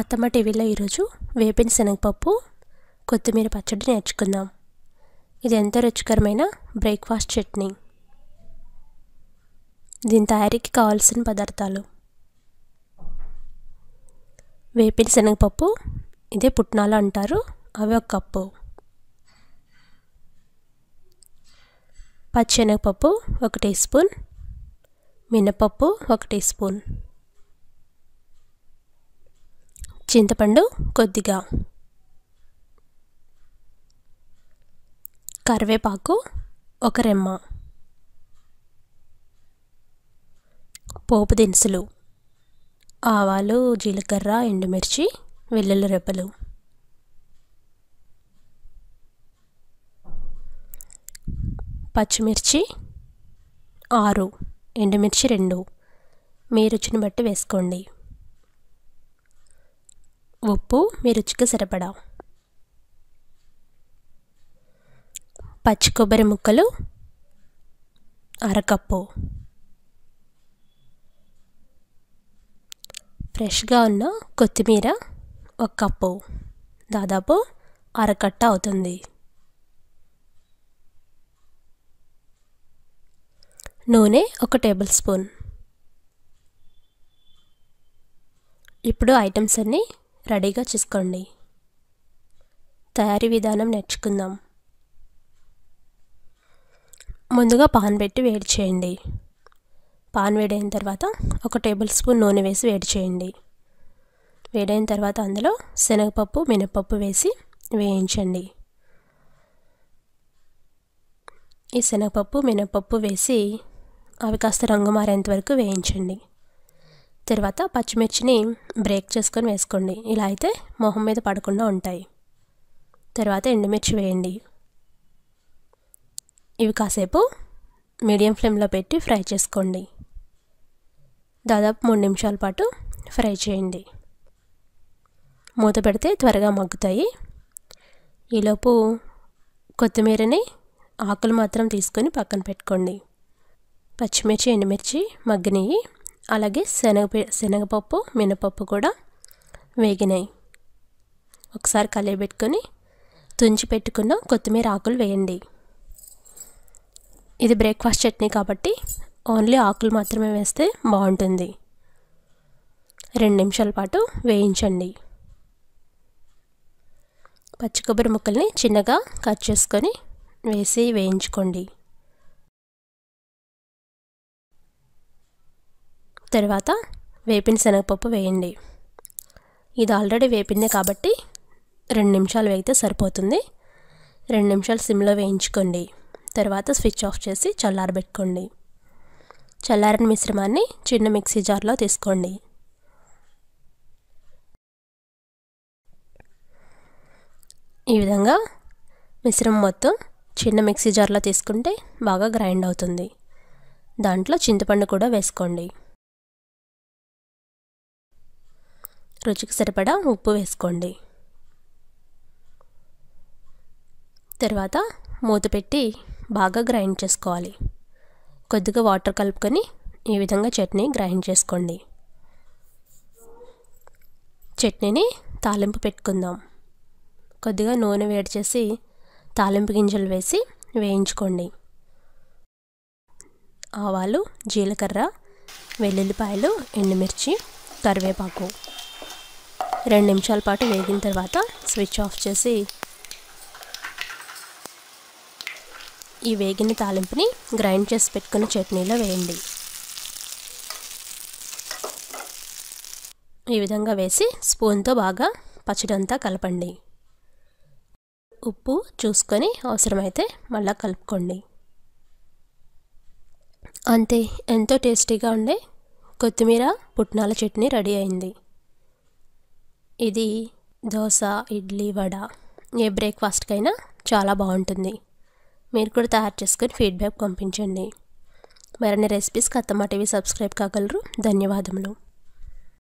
అత్తమ్మ టీవీలో ఈరోజు వేపిన శనగపప్పు కొత్తిమీర పచ్చడి నేర్చుకుందాం ఇది ఎంతో రుచికరమైన బ్రేక్ఫాస్ట్ చట్నీ దీని తయారీకి కావాల్సిన పదార్థాలు వేపిన శనగపప్పు ఇదే పుట్నాలు అంటారు అవి ఒక కప్పు శనగపప్పు ఒక టీ స్పూన్ మినపప్పు ఒక టీ స్పూన్ చింతపండు కొద్దిగా కరివేపాకు ఒక రెమ్మ పోపు దినుసులు ఆవాలు జీలకర్ర ఎండుమిర్చి వెల్లుల్లి రెప్పలు పచ్చిమిర్చి ఆరు ఎండుమిర్చి రెండు మీ రుచిని బట్టి వేసుకోండి ఉప్పు మీ రుచికి సరిపడా పచ్చి కొబ్బరి ముక్కలు అరకప్పు ఫ్రెష్గా ఉన్న కొత్తిమీర ఒక కప్పు దాదాపు అరకట్ట అవుతుంది నూనె ఒక టేబుల్ స్పూన్ ఇప్పుడు ఐటమ్స్ అన్నీ రెడీగా చేసుకోండి తయారీ విధానం నేర్చుకుందాం ముందుగా పాన్ పెట్టి వేడి చేయండి పాన్ వేడైన తర్వాత ఒక టేబుల్ స్పూన్ నూనె వేసి వేడి చేయండి వేడైన తర్వాత అందులో శనగపప్పు మినపప్పు వేసి వేయించండి ఈ శనగపప్పు మినపప్పు వేసి అవి కాస్త రంగు మారేంత వరకు వేయించండి తర్వాత పచ్చిమిర్చిని బ్రేక్ చేసుకొని వేసుకోండి ఇలా అయితే మొహం మీద పడకుండా ఉంటాయి తర్వాత ఎండుమిర్చి వేయండి ఇవి కాసేపు మీడియం ఫ్లేమ్లో పెట్టి ఫ్రై చేసుకోండి దాదాపు మూడు నిమిషాల పాటు ఫ్రై చేయండి మూత పెడితే త్వరగా మగ్గుతాయి ఈలోపు కొత్తిమీరని ఆకులు మాత్రం తీసుకొని పక్కన పెట్టుకోండి పచ్చిమిర్చి ఎండుమిర్చి మగ్గినవి అలాగే శనగ శనగపప్పు మినపప్పు కూడా వేగినాయి ఒకసారి కలియబెట్టుకొని తుంచి పెట్టుకున్న కొత్తిమీర ఆకులు వేయండి ఇది బ్రేక్ఫాస్ట్ చట్నీ కాబట్టి ఓన్లీ ఆకులు మాత్రమే వేస్తే బాగుంటుంది రెండు నిమిషాల పాటు వేయించండి పచ్చి కొబ్బరి ముక్కల్ని చిన్నగా కట్ చేసుకొని వేసి వేయించుకోండి తర్వాత వేపిన శనగపప్పు వేయండి ఇది ఆల్రెడీ వేపిందే కాబట్టి రెండు నిమిషాలు వేగితే సరిపోతుంది రెండు నిమిషాలు సిమ్లో వేయించుకోండి తర్వాత స్విచ్ ఆఫ్ చేసి చల్లారబెట్టుకోండి చల్లారని మిశ్రమాన్ని చిన్న మిక్సీ జార్లో తీసుకోండి ఈ విధంగా మిశ్రమం మొత్తం చిన్న మిక్సీ జార్లో తీసుకుంటే బాగా గ్రైండ్ అవుతుంది దాంట్లో చింతపండు కూడా వేసుకోండి రుచికి సరిపడా ఉప్పు వేసుకోండి తర్వాత మూత పెట్టి బాగా గ్రైండ్ చేసుకోవాలి కొద్దిగా వాటర్ కలుపుకొని ఈ విధంగా చట్నీ గ్రైండ్ చేసుకోండి చట్నీని తాలింపు పెట్టుకుందాం కొద్దిగా నూనె వేడి చేసి తాలింపు గింజలు వేసి వేయించుకోండి ఆవాలు జీలకర్ర వెల్లుల్లిపాయలు ఎండుమిర్చి కరివేపాకు రెండు నిమిషాల పాటు వేగిన తర్వాత స్విచ్ ఆఫ్ చేసి ఈ వేగిన తాలింపుని గ్రైండ్ చేసి పెట్టుకున్న చట్నీలో వేయండి ఈ విధంగా వేసి స్పూన్తో బాగా పచ్చడంతా కలపండి ఉప్పు చూసుకొని అవసరమైతే మళ్ళా కలుపుకోండి అంతే ఎంతో టేస్టీగా ఉండే కొత్తిమీర పుట్నాల చట్నీ రెడీ అయింది ఇది దోశ ఇడ్లీ వడ ఏ బ్రేక్ఫాస్ట్కైనా చాలా బాగుంటుంది మీరు కూడా తయారు చేసుకొని ఫీడ్బ్యాక్ పంపించండి మరిన్ని రెసిపీస్ కత్తమా టీవీ సబ్స్క్రైబ్ కాగలరు ధన్యవాదములు